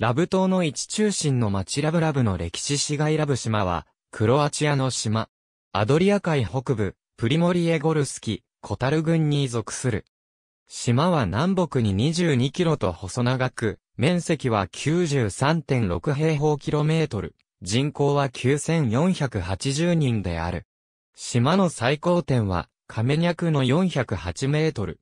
ラブ島の一中心の町ラブラブの歴史市街ラブ島は、クロアチアの島。アドリア海北部、プリモリエゴルスキ、コタル郡に属する。島は南北に22キロと細長く、面積は93.6平方キロメートル、人口は9480人である。島の最高点は、カメニャクの408メートル。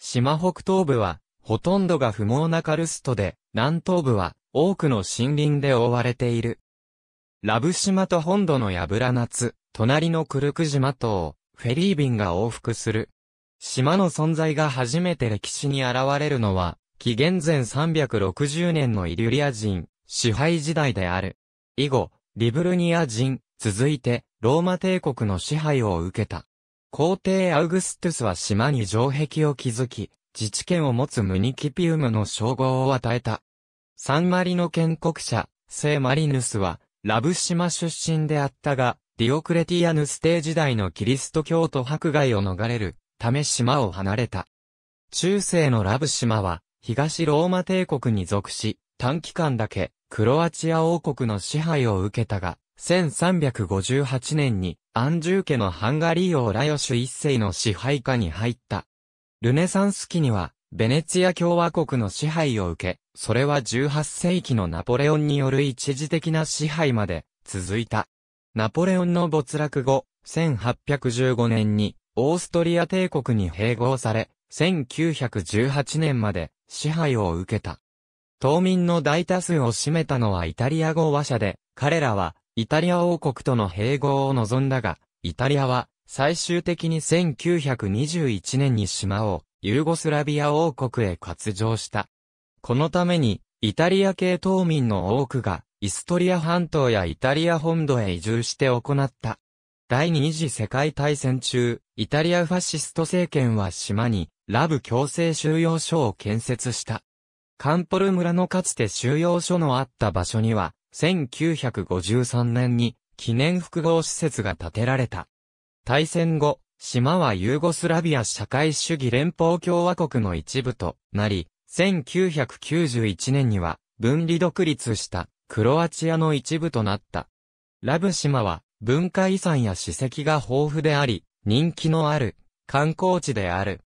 島北東部は、ほとんどが不毛なカルストで、南東部は多くの森林で覆われている。ラブ島と本土のヤブラナツ、隣のクルク島とを、フェリー便が往復する。島の存在が初めて歴史に現れるのは、紀元前360年のイリュリア人、支配時代である。以後、リブルニア人、続いて、ローマ帝国の支配を受けた。皇帝アウグストゥスは島に城壁を築き、自治権を持つムニキピウムの称号を与えた。サンマリの建国者、聖マリヌスは、ラブ島出身であったが、ディオクレティアヌス帝時代のキリスト教徒迫害を逃れるため島を離れた。中世のラブ島は、東ローマ帝国に属し、短期間だけ、クロアチア王国の支配を受けたが、1358年に、アンジュー家のハンガリー王ラヨシュ一世の支配下に入った。ルネサンス期には、ベネツィア共和国の支配を受け、それは18世紀のナポレオンによる一時的な支配まで続いた。ナポレオンの没落後、1815年にオーストリア帝国に併合され、1918年まで支配を受けた。島民の大多数を占めたのはイタリア語話者で、彼らはイタリア王国との併合を望んだが、イタリアは最終的に1921年に島をユーゴスラビア王国へ割譲した。このために、イタリア系島民の多くが、イストリア半島やイタリア本土へ移住して行った。第二次世界大戦中、イタリアファシスト政権は島に、ラブ強制収容所を建設した。カンポル村のかつて収容所のあった場所には、1953年に記念複合施設が建てられた。大戦後、島はユーゴスラビア社会主義連邦共和国の一部となり、1991年には分離独立したクロアチアの一部となった。ラブ島は文化遺産や史跡が豊富であり、人気のある観光地である。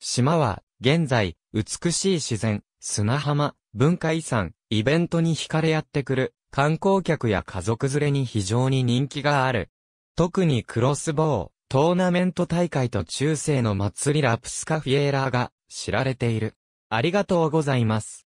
島は現在美しい自然、砂浜、文化遺産、イベントに惹かれ合ってくる観光客や家族連れに非常に人気がある。特にクロスボウ、トーナメント大会と中世の祭りラプスカフィエーラーが知られている。ありがとうございます。